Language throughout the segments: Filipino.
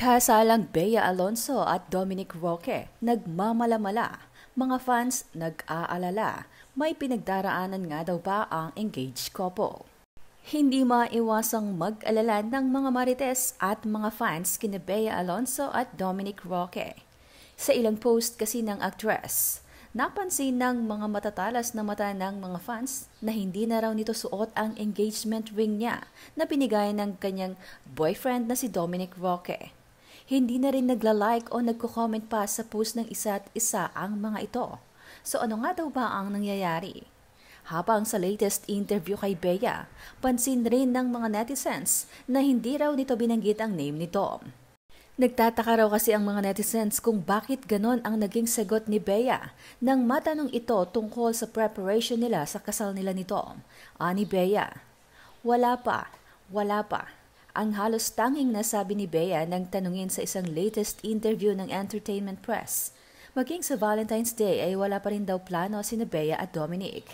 Kasalang Bea Alonso at Dominic Roque nagmamalamala. Mga fans nag-aalala, may pinagdaraanan nga daw ba ang engaged couple. Hindi maiwasang mag-alala ng mga marites at mga fans kina Bea Alonso at Dominic Roque. Sa ilang post kasi ng actress, napansin ng mga matatalas na mata ng mga fans na hindi na raw nito suot ang engagement ring niya na binigay ng kanyang boyfriend na si Dominic Roque. Hindi na rin nagla-like o nagko-comment pa sa post ng isa't isa ang mga ito. So ano nga daw ba ang nangyayari? Habang sa latest interview kay Bea, pansin rin ng mga netizens na hindi raw nito binanggit ang name nito. Nagtataka raw kasi ang mga netizens kung bakit ganon ang naging sagot ni Bea nang matanong ito tungkol sa preparation nila sa kasal nila nito. Ani Bea, wala pa, wala pa ang halos tanging nasabi ni Bea nang tanungin sa isang latest interview ng Entertainment Press. Maging sa Valentine's Day ay wala pa rin daw plano si Bea at Dominic.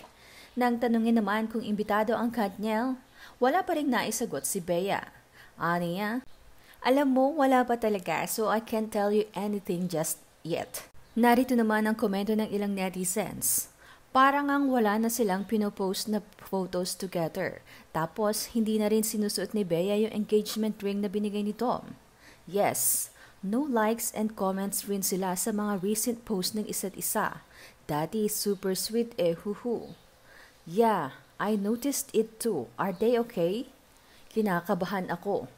Nang tanungin naman kung imbitado ang Katniel, wala pa rin naisagot si Bea. niya, alam mo, wala pa talaga so I can't tell you anything just yet. Narito naman ang komento ng ilang netizens. Parang ang wala na silang pinopost na photos together. Tapos, hindi na rin sinusuot ni Bea yung engagement ring na binigay ni Tom. Yes, no likes and comments rin sila sa mga recent post ng isa't isa. Daddy is super sweet eh, huhu. Yeah, I noticed it too. Are they okay? Kinakabahan ako.